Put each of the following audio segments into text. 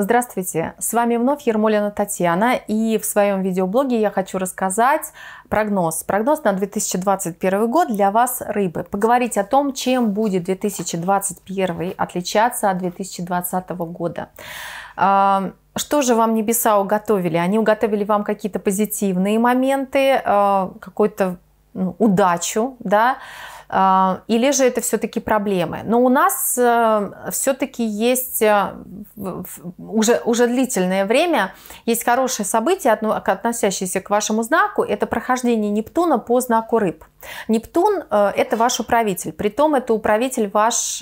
Здравствуйте, с вами вновь Ермолина Татьяна, и в своем видеоблоге я хочу рассказать прогноз. Прогноз на 2021 год для вас, рыбы. Поговорить о том, чем будет 2021 отличаться от 2020 года. А, что же вам небеса уготовили? Они уготовили вам какие-то позитивные моменты, а, какую-то ну, удачу, да, а, или же это все-таки проблемы. Но у нас э, все-таки есть э, уже, уже длительное время, есть хорошее событие, относящееся к вашему знаку, это прохождение Нептуна по знаку рыб. Нептун э, – это ваш управитель, притом это управитель ваш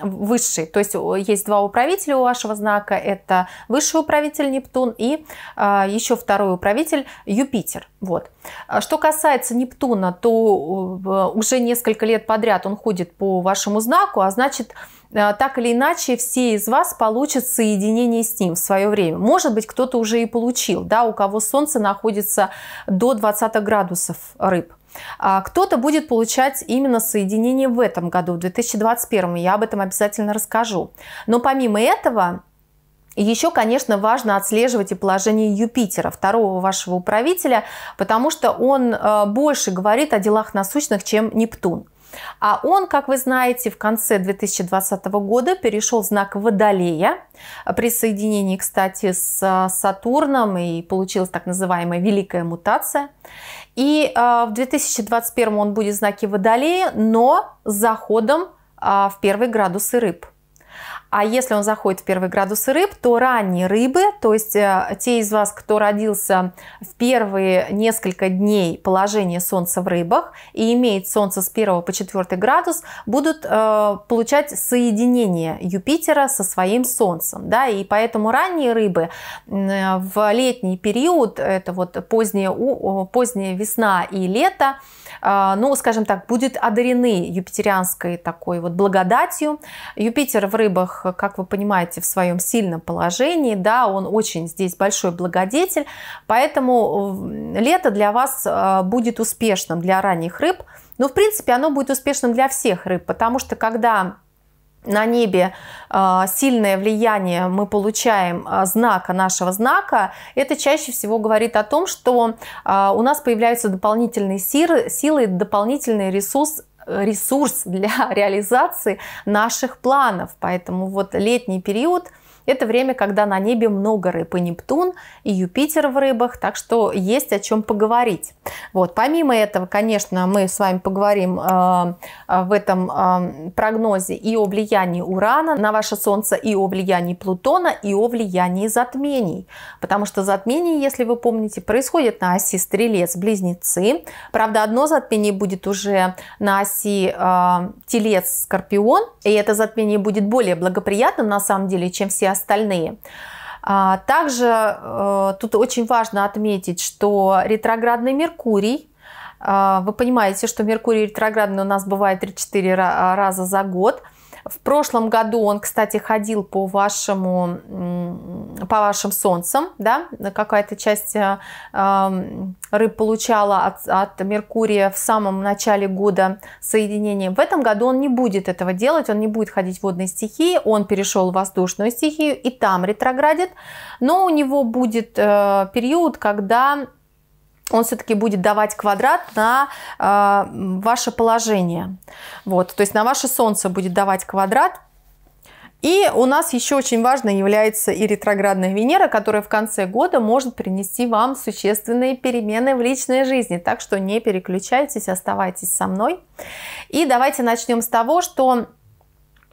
высший, то есть есть два управителя у вашего знака, это высший управитель Нептун и еще второй управитель Юпитер. Вот. А что касается Нептуна, то уже несколько лет подряд он ходит по вашему знаку, а значит, э, так или иначе, все из вас получат соединение с ним в свое время. Может быть, кто-то уже и получил, да, у кого Солнце находится до 20 градусов рыб. А кто-то будет получать именно соединение в этом году, в 2021. Я об этом обязательно расскажу. Но помимо этого, еще, конечно, важно отслеживать и положение Юпитера, второго вашего управителя, потому что он э, больше говорит о делах насущных, чем Нептун. А он, как вы знаете, в конце 2020 года перешел в знак Водолея э, при соединении, кстати, с э, Сатурном и получилась так называемая Великая мутация. И в 2021 он будет в знаке Водолея, но с заходом а, в первый градус и рыб. А если он заходит в первый градус рыб, то ранние рыбы, то есть э, те из вас, кто родился в первые несколько дней положения Солнца в рыбах и имеет Солнце с 1 по 4 градус, будут э, получать соединение Юпитера со своим Солнцем. Да? И поэтому ранние рыбы э, в летний период, это вот поздняя, поздняя весна и лето, э, ну, скажем так, будет одарены юпитерианской такой вот благодатью. Юпитер в рыбах Э, как вы понимаете, в своем сильном положении, да, он очень здесь большой благодетель, поэтому лето для вас э, будет успешным для ранних рыб, но, ну, в принципе, оно будет успешным для всех рыб, потому что когда на небе э, сильное влияние мы получаем знака нашего знака, это чаще всего говорит о том, что у нас появляются дополнительные силы, дополнительный ресурс ресурс для реализации наших планов. Поэтому вот летний период – это время, когда на небе много рыб, и Нептун, и Юпитер в рыбах, так что есть о чем поговорить. Вот. Помимо этого, конечно, мы с вами поговорим э, э, в этом э, прогнозе и о влиянии Урана на ваше Солнце, и о влиянии Плутона, и о влиянии затмений. Потому что затмение, если вы помните, происходит на оси Стрелец-Близнецы. Правда, одно затмение будет уже на оси э, Телец-Скорпион, и это затмение будет более благоприятным на самом деле, чем все остальные остальные. А, также э, тут очень важно отметить, что ретроградный Меркурий э, вы понимаете, что Меркурий ретроградный у нас бывает 3-4 раза за год – в прошлом году он, кстати, ходил по вашему, по вашим солнцам, да, какая-то часть э, эм, рыб получала от, от Меркурия в самом начале года соединение. В этом году он не будет этого делать, он не будет ходить в водной стихии, он перешел в воздушную стихию и там ретроградит, но у него будет э, период, когда он все-таки будет давать квадрат на э, ваше положение. Вот, то есть на ваше Солнце будет давать квадрат. И у нас еще очень важно является и ретроградная Венера, которая в конце года может принести вам существенные перемены в личной жизни. Так что не переключайтесь, оставайтесь со мной. И давайте начнем с того, что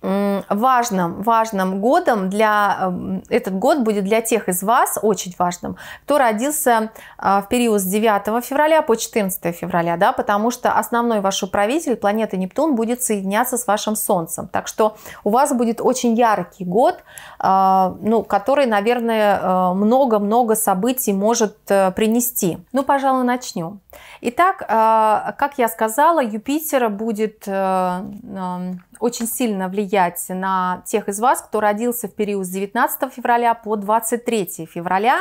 важным, важным годом для, эм, этот год будет для тех из вас очень важным, кто родился а, в период с 9 февраля по 14 февраля, да, потому что основной ваш управитель планеты Нептун будет соединяться с вашим Солнцем. Так что у вас будет очень яркий год, а, ну, который, наверное, э, много-много событий может э, принести. Ну, пожалуй, начнем. Итак, э, как я сказала, Юпитер будет э, эм, очень сильно влиять на тех из вас, кто родился в период с 19 февраля по 23 февраля.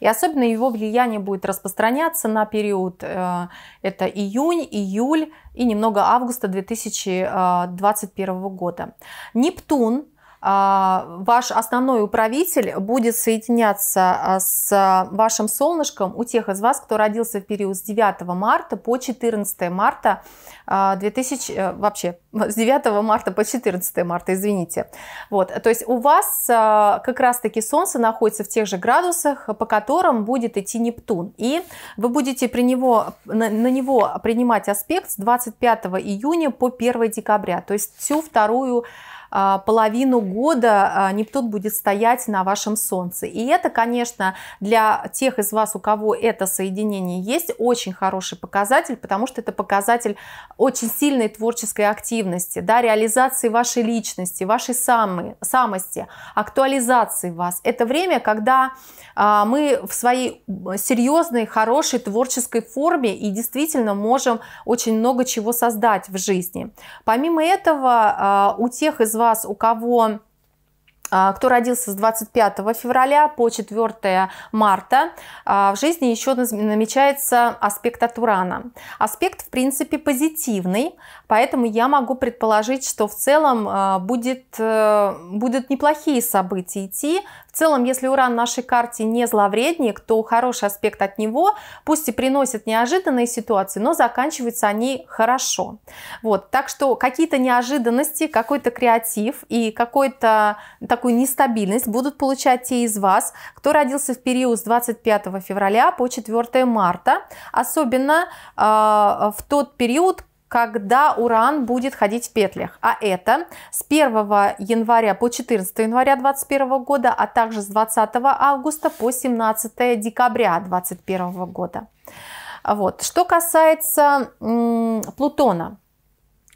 И особенно его влияние будет распространяться на период, э, это июнь, июль и немного августа 2021 года. Нептун а, ваш основной управитель будет соединяться а, с вашим солнышком у тех из вас, кто родился в период с 9 марта по 14 марта 2000, а, э, вообще, с 9 марта по 14 марта, извините. Вот, то есть у вас как раз-таки Солнце находится в тех же градусах, по которым будет идти Нептун. И вы будете при него, на, на него принимать аспект с 25 июня по 1 декабря, то есть всю вторую а, половину года а, Нептун будет стоять на вашем Солнце. И это, конечно, для тех из вас, у кого это соединение есть, очень хороший показатель, потому что это показатель очень сильной творческой активности, да, реализации вашей личности, вашей самой, самости, актуализации вас. Это время, когда а, мы в своей серьезной, хорошей творческой форме и действительно можем очень много чего создать в жизни. Помимо этого, у тех из вас, у кого а, кто родился с 25 февраля по 4 марта, а, в жизни еще намечается аспект от Урана. Аспект, в принципе, позитивный, поэтому я могу предположить, что в целом а, будет, э, будут неплохие события идти, целом, если уран в нашей карте не зловредник, то хороший аспект от него, пусть и приносит неожиданные ситуации, но заканчиваются они хорошо. Вот, так что какие-то неожиданности, какой-то креатив и какой то такую нестабильность будут получать те из вас, кто родился в период с 25 февраля по 4 марта, особенно э, в тот период, когда Уран будет ходить в петлях. А это с 1 января по 14 января 2021 года, а также с 20 августа по 17 декабря 2021 года. Вот. Что касается Плутона.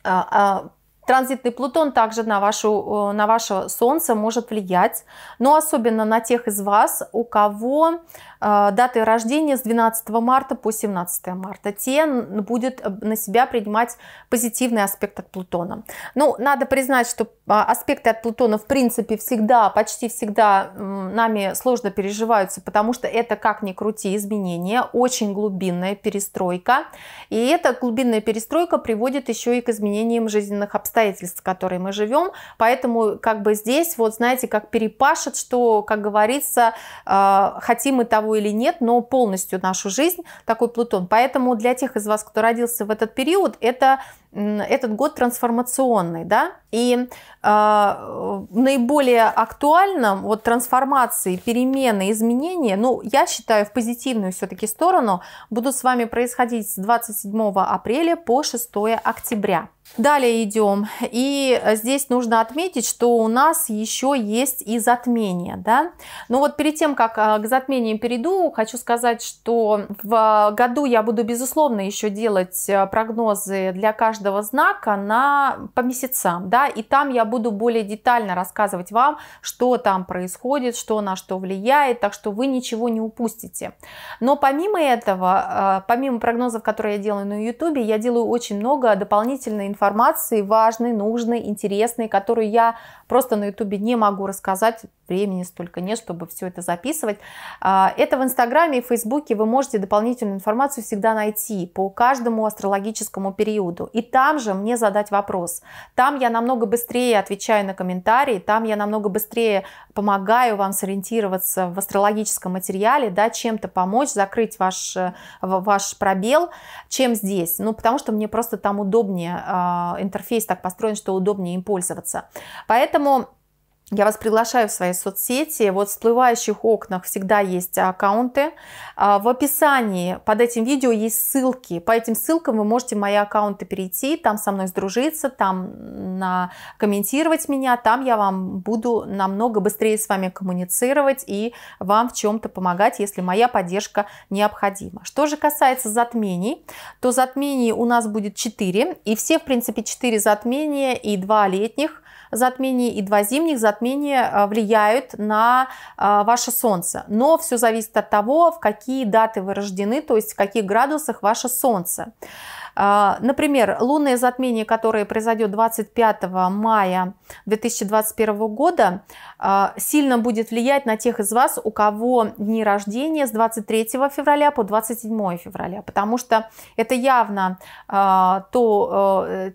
А, а, транзитный Плутон также на, вашу, э, на ваше Солнце может влиять, но особенно на тех из вас, у кого Э, даты рождения с 12 марта по 17 марта. Те будет э, на себя принимать позитивный аспект от Плутона. Ну, надо признать, что а, аспекты от Плутона в принципе всегда, почти всегда нами сложно переживаются, потому что это как ни крути изменения, очень глубинная перестройка. И эта глубинная перестройка приводит еще и к изменениям жизненных обстоятельств, в которые мы живем. Поэтому как бы здесь, вот знаете, как перепашет, что, как говорится, э, хотим мы того или нет, но полностью нашу жизнь такой Плутон. Поэтому для тех из вас, кто родился в этот период, это этот год трансформационный, да, и э, наиболее актуальным вот трансформации, перемены, изменения, ну, я считаю, в позитивную все-таки сторону будут с вами происходить с 27 апреля по 6 октября. Далее идем. И здесь нужно отметить, что у нас еще есть и затмение. Да? Но ну, вот перед тем, как а, к затмениям перейду, хочу сказать, что в году я буду, безусловно, еще делать а, прогнозы для каждого каждого знака на, по месяцам, да, и там я буду более детально рассказывать вам, что там происходит, что на что влияет, так что вы ничего не упустите. Но помимо этого, э, помимо прогнозов, которые я делаю на YouTube, я делаю очень много дополнительной информации, важной, нужной, интересной, которую я просто на YouTube не могу рассказать, времени столько нет, чтобы все это записывать. Э, это в Инстаграме и Фейсбуке вы можете дополнительную информацию всегда найти по каждому астрологическому периоду. И там же мне задать вопрос. Там я намного быстрее отвечаю на комментарии, там я намного быстрее помогаю вам сориентироваться в астрологическом материале, да, чем-то помочь, закрыть ваш, э, ваш пробел, чем здесь. Ну, потому что мне просто там удобнее, а, интерфейс так построен, что удобнее им пользоваться. Поэтому я вас приглашаю в свои соцсети. Вот в всплывающих окнах всегда есть аккаунты. А, в описании под этим видео есть ссылки. По этим ссылкам вы можете мои аккаунты перейти, там со мной сдружиться, там на... комментировать меня. Там я вам буду намного быстрее с вами коммуницировать и вам в чем-то помогать, если моя поддержка необходима. Что же касается затмений, то затмений у нас будет 4. И все, в принципе, 4 затмения и 2 летних затмений и два зимних затмения э, влияют на э, ваше солнце. Но все зависит от того, в какие даты вы рождены, то есть в каких градусах ваше солнце. Э, например, лунное затмение, которое произойдет 25 мая 2021 года а, сильно будет влиять на тех из вас, у кого дни рождения с 23 февраля по 27 февраля, потому что это явно а, то, а,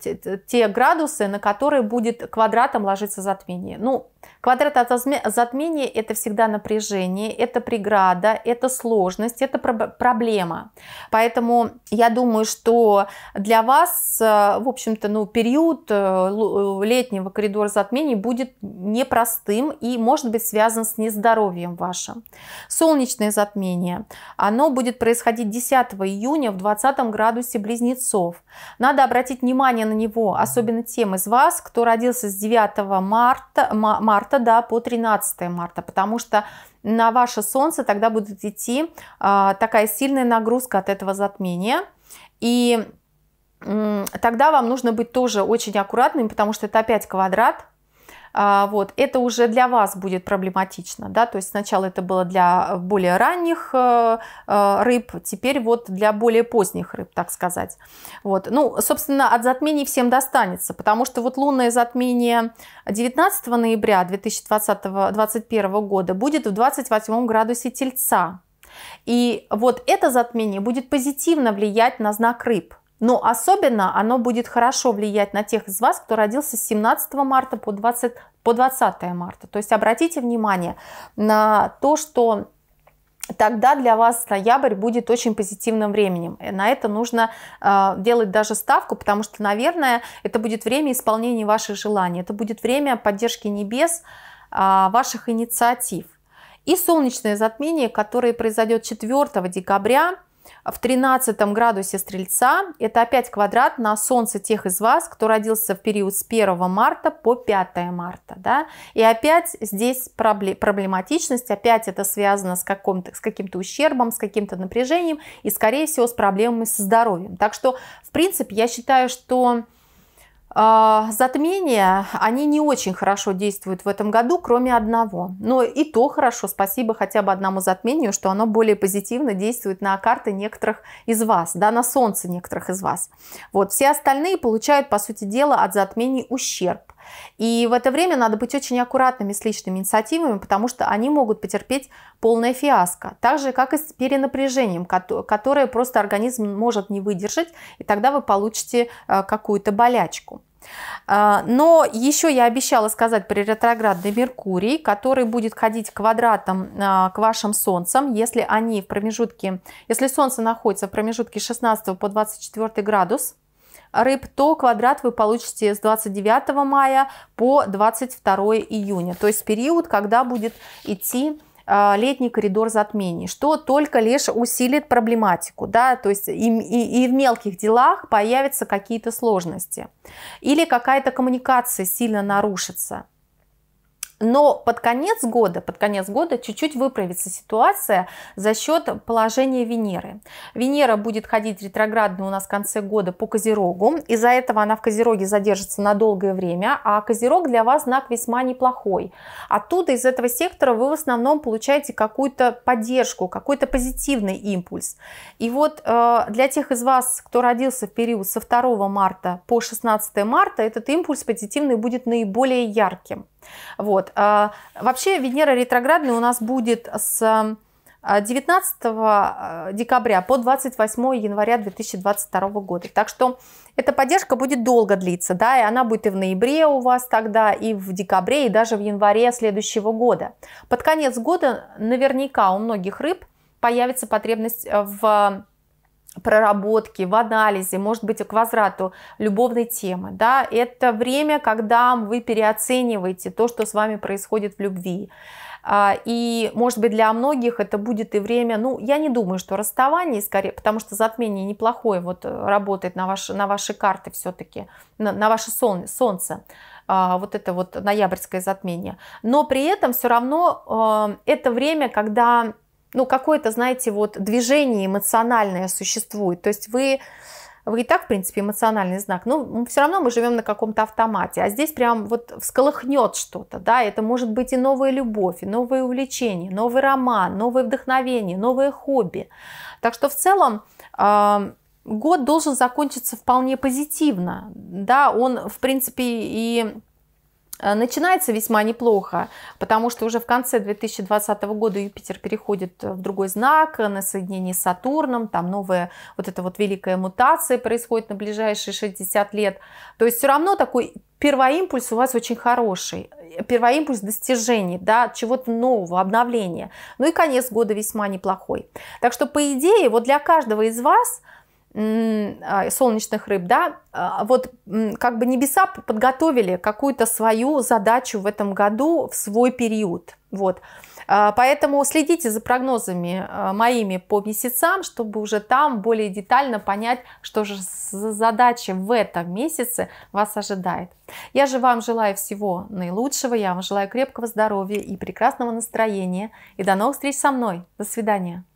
те градусы, на которые будет квадратом ложиться затмение. Ну, квадрат от затмения – это всегда напряжение, это преграда, это сложность, это проблема. Поэтому я думаю, что для вас, в общем-то, ну, период э, летнего коридора контроль затмений будет непростым и может быть связан с нездоровьем вашим. Солнечное затмение, оно будет происходить 10 июня в 20 градусе близнецов. Надо обратить внимание на него, особенно тем из вас, кто родился с 9 марта, марта да, по 13 марта, потому что на ваше солнце тогда будет идти э, такая сильная нагрузка от этого затмения. И тогда вам нужно быть тоже очень аккуратным, потому что это опять квадрат, а, вот, это уже для вас будет проблематично, да, то есть сначала это было для более ранних э, э, рыб, теперь вот для более поздних рыб, так сказать. Вот, ну, собственно, от затмений всем достанется, потому что вот лунное затмение 19 ноября 2020, 2021 года будет в 28 градусе Тельца, и вот это затмение будет позитивно влиять на знак рыб – но особенно оно будет хорошо влиять на тех из вас, кто родился с 17 марта по 20, по 20 марта. То есть обратите внимание на то, что тогда для вас ноябрь будет очень позитивным временем. Э, на это нужно э, делать даже ставку, потому что, наверное, это будет время исполнения ваших желаний, это будет время поддержки небес, э, ваших инициатив. И солнечное затмение, которое произойдет 4 декабря, в 13 градусе Стрельца. Это опять квадрат на солнце тех из вас, кто родился в период с 1 марта по 5 марта. Да? И опять здесь проблематичность, опять это связано с, с каким-то ущербом, с каким-то напряжением и, скорее всего, с проблемами со здоровьем. Так что, в принципе, я считаю, что а, затмения, они не очень хорошо действуют в этом году, кроме одного. Но и то хорошо, спасибо хотя бы одному затмению, что оно более позитивно действует на карты некоторых из вас, да, на солнце некоторых из вас. Вот, все остальные получают, по сути дела, от затмений ущерб. И в это время надо быть очень аккуратными с личными инициативами, потому что они могут потерпеть полное фиаско. Так же, как и с перенапряжением, которое просто организм может не выдержать, и тогда вы получите э, какую-то болячку. А, но еще я обещала сказать про ретроградный Меркурий, который будет ходить квадратом а, к вашим Солнцам, если они в промежутке, если Солнце находится в промежутке 16 по 24 градус, рыб, то квадрат вы получите с 29 мая по 22 июня, то есть период, когда будет идти а, летний коридор затмений, что только лишь усилит проблематику, да, то есть и, и, и в мелких делах появятся какие-то сложности или какая-то коммуникация сильно нарушится. Но под конец года, под конец года чуть-чуть выправится ситуация за счет положения Венеры. Венера будет ходить ретроградно у нас в конце года по Козерогу. Из-за этого она в Козероге задержится на долгое время, а Козерог для вас знак весьма неплохой. Оттуда, из этого сектора, вы в основном получаете какую-то поддержку, какой-то позитивный импульс. И вот э, для тех из вас, кто родился в период со 2 марта по 16 марта, этот импульс позитивный будет наиболее ярким. Вот. А, вообще Венера ретроградная у нас будет с 19 а, а, декабря по 28 января 2022 года. Так что эта поддержка будет долго длиться, да, и она будет и в ноябре у вас тогда, и в декабре, и даже в январе следующего года. Под конец года наверняка у многих рыб появится потребность э, в проработки в анализе, может быть, к возврату любовной темы. Да? Это время, когда вы переоцениваете то, что с вами происходит в любви. А, и, может быть, для многих это будет и время, ну, я не думаю, что расставание, скорее, потому что затмение неплохое, вот э, работает на ваш на ваши карты все-таки, на, на ваше сон, солнце, а, вот это вот ноябрьское затмение. Но при этом все равно э, это время, когда ну, какое-то, знаете, вот движение эмоциональное существует. То есть вы, вы и так, в принципе, эмоциональный знак, но все равно мы живем на каком-то автомате. А здесь прям вот всколыхнет что-то, да, это может быть и новая любовь, и новое увлечение, новый роман, новое вдохновение, новое хобби. Так что в целом год должен закончиться вполне позитивно, да, он, в принципе, и Э, начинается весьма неплохо, потому что уже в конце 2020 года Юпитер переходит э, в другой знак, э, на соединение с Сатурном, там новая вот эта вот великая мутация происходит на ближайшие 60 лет. То есть все равно такой первоимпульс у вас очень хороший, первоимпульс достижений, да, чего-то нового, обновления. Ну и конец года весьма неплохой. Так что, по идее, вот для каждого из вас – а, солнечных рыб, да, а, вот как бы небеса подготовили какую-то свою задачу в этом году в свой период, вот. А, поэтому следите за прогнозами моими по месяцам, чтобы уже там более детально понять, что же за задача в этом месяце вас ожидает. Я же вам желаю всего наилучшего, я вам желаю крепкого здоровья и прекрасного настроения. И до новых встреч со мной. До свидания.